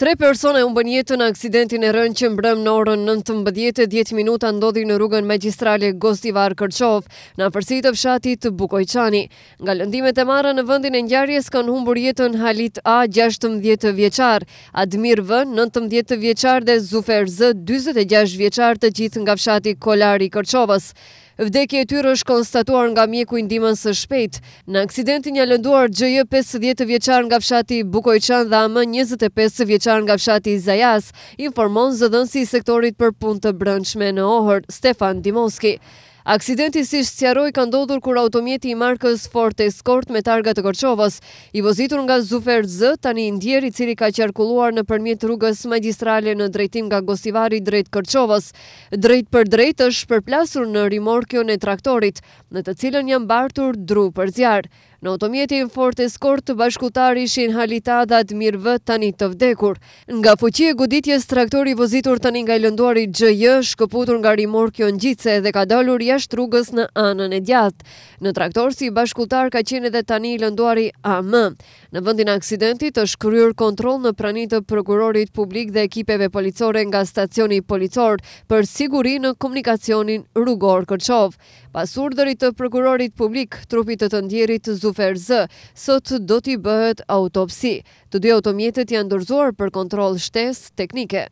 Tre persone unë bënjetë në aksidentin e rënë që mbrëm në orën 19.10 minuta ndodhi në rrugën magistrale Gostivar Kërqov, në afërsit të fshatit të Bukojçani. Nga lëndimet e marë në vëndin e njarjes kanë humbur jetën Halit A, 16 vjeqar, Admir V, 19 vjeqar dhe Zufer Z, 26 vjeqar të gjithë nga fshati Kolari Kërqovës. Vdekje e tyre është konstatuar nga mjeku i ndihmës së shpejtë. Në aksidentin janë lënduar XJ 50 vjeçar nga fshati Bukojçan dhe AM 25 vjeçar nga fshati Zajas, informon zëdhënsi i sektorit për punë të brendshme në Ohër, Stefan Dimoski. Aksidenti si shqiaroj ka ndodhur kur automjeti i markës Ford Escort me targa të Korçovës, i vozitur nga Zufer Z, tani ndjer i cili ka qarkulluar në përmjet rrugës magistrale në drejtim nga Gostivari drejt Korçovës, drejt për drejt është përplasur në rimorkion e traktorit, në të cilën janë bartur dru për zjarë. Në automjetin Ford Escort të bashkutar ishin Halita dhe Admir V tani të vdekur. Nga fuqie e goditjes, traktori vozitur tani nga i lënduari Gjëjë shkëputur nga rimor kjo në gjitse dhe ka dalur jashtë rrugës në anën e djatë. Në traktor si bashkutar ka qenë edhe tani i lënduari AM. Në vëndin aksidentit është kryur kontrol në pranit të prokurorit publik dhe ekipeve policore nga stacioni policor për siguri në komunikacionin rrugor kërqov. Pas urdërit të prokurorit publik, trupit të të ndjerit Xufer Z, sot do t'i bëhet autopsi. Të dy automjetet janë dorëzuar për kontroll shtesë teknike.